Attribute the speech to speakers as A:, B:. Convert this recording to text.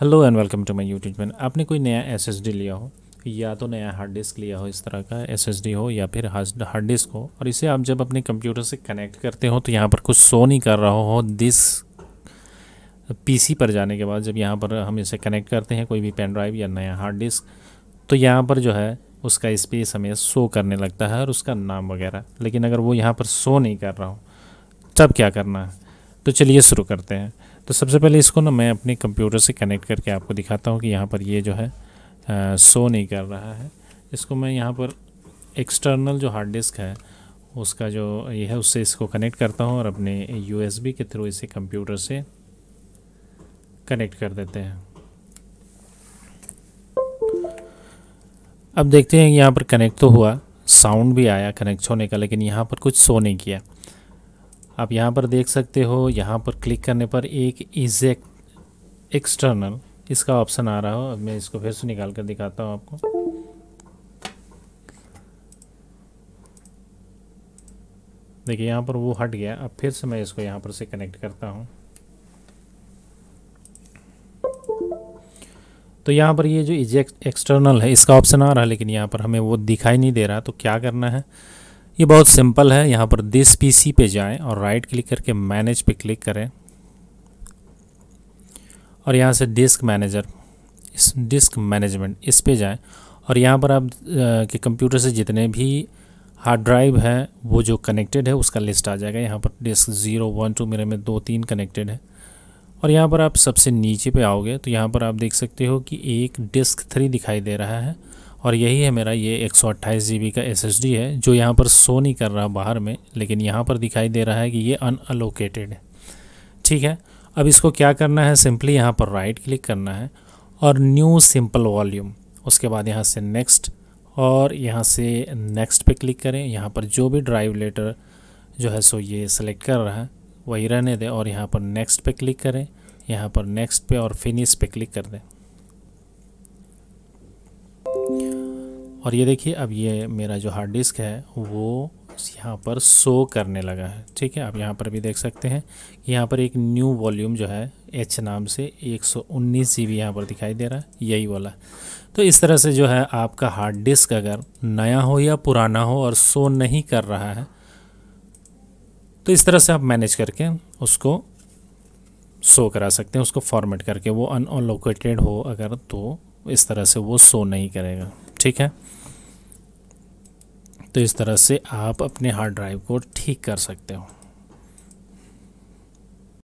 A: hello and welcome to my YouTube channel आपने कोई नया एसएसडी लिया हो या तो नया हार्ड डिस्क लिया हो इस तरह का एसएसडी हो या फिर हार्ड डिस्क हो और इसे आप जब अपने कंप्यूटर से कनेक्ट करते हो तो यहाँ पर कुछ शो नहीं कर रहा हो दिस पीसी पर जाने के बाद जब यहाँ पर हम इसे कनेक्ट करते हैं कोई भी पेन ड्राइव या नया हार्ड डिस्क तो यहाँ पर जो है उसका स्पेस हमें शो करने लगता है और उसका नाम वगैरह लेकिन अगर वो यहाँ पर शो नहीं कर रहा हो तब क्या करना है तो चलिए शुरू करते हैं तो सबसे पहले इसको ना मैं अपने कंप्यूटर से कनेक्ट करके आपको दिखाता हूँ कि यहाँ पर ये जो है शो नहीं कर रहा है इसको मैं यहाँ पर एक्सटर्नल जो हार्ड डिस्क है उसका जो ये है उससे इसको कनेक्ट करता हूँ और अपने यू के थ्रू इसे कंप्यूटर से कनेक्ट कर देते हैं अब देखते हैं यहाँ पर कनेक्ट तो हुआ साउंड भी आया कनेक्ट होने का लेकिन यहाँ पर कुछ शो नहीं किया आप यहाँ पर देख सकते हो यहाँ पर क्लिक करने पर एक इजेक्ट एक्सटर्नल इसका ऑप्शन आ रहा हो मैं इसको फिर से निकाल कर दिखाता हूँ आपको देखिए यहाँ पर वो हट गया अब फिर से मैं इसको यहाँ पर से कनेक्ट करता हूँ तो यहाँ पर ये जो इजेक्ट एक्सटर्नल है इसका ऑप्शन आ रहा है लेकिन यहाँ पर हमें वो दिखाई नहीं दे रहा तो क्या करना है ये बहुत सिंपल है यहाँ पर दिस पीसी पे जाएं और राइट क्लिक करके मैनेज पे क्लिक करें और यहाँ से डिस्क मैनेजर इस डिस्क मैनेजमेंट इस पे जाएं और यहाँ पर आप के कंप्यूटर से जितने भी हार्ड ड्राइव हैं वो जो कनेक्टेड है उसका लिस्ट आ जाएगा यहाँ पर डिस्क ज़ीरो वन टू मेरे में दो तीन कनेक्टेड है और यहाँ पर आप सबसे नीचे पे आओगे तो यहाँ पर आप देख सकते हो कि एक डिस्क थ्री दिखाई दे रहा है और यही है मेरा ये एक सौ का एस है जो यहाँ पर शो नहीं कर रहा बाहर में लेकिन यहाँ पर दिखाई दे रहा है कि ये अनअलोकेटेड है ठीक है अब इसको क्या करना है सिंपली यहाँ पर राइट क्लिक करना है और न्यू सिंपल वॉल्यूम उसके बाद यहाँ से नेक्स्ट और यहाँ से नेक्स्ट पे क्लिक करें यहाँ पर जो भी ड्राइव लेटर जो है सो ये सिलेक्ट कर रहा है वही रहने दें और यहाँ पर नेक्स्ट पे क्लिक करें यहाँ पर नेक्स्ट पे और फिनिश पे क्लिक कर दें और ये देखिए अब ये मेरा जो हार्ड डिस्क है वो यहाँ पर शो करने लगा है ठीक है आप यहाँ पर भी देख सकते हैं कि यहाँ पर एक न्यू वॉल्यूम जो है एच नाम से 119 सौ उन्नीस यहाँ पर दिखाई दे रहा है यही वाला तो इस तरह से जो है आपका हार्ड डिस्क अगर नया हो या पुराना हो और शो नहीं कर रहा है तो इस तरह से आप मैनेज करके उसको शो करा सकते हैं उसको फॉर्मेट करके वो अनलोकेटेड हो अगर तो इस तरह से वो शो नहीं करेगा ठीक है तो इस तरह से आप अपने हार्ड ड्राइव को ठीक कर सकते हो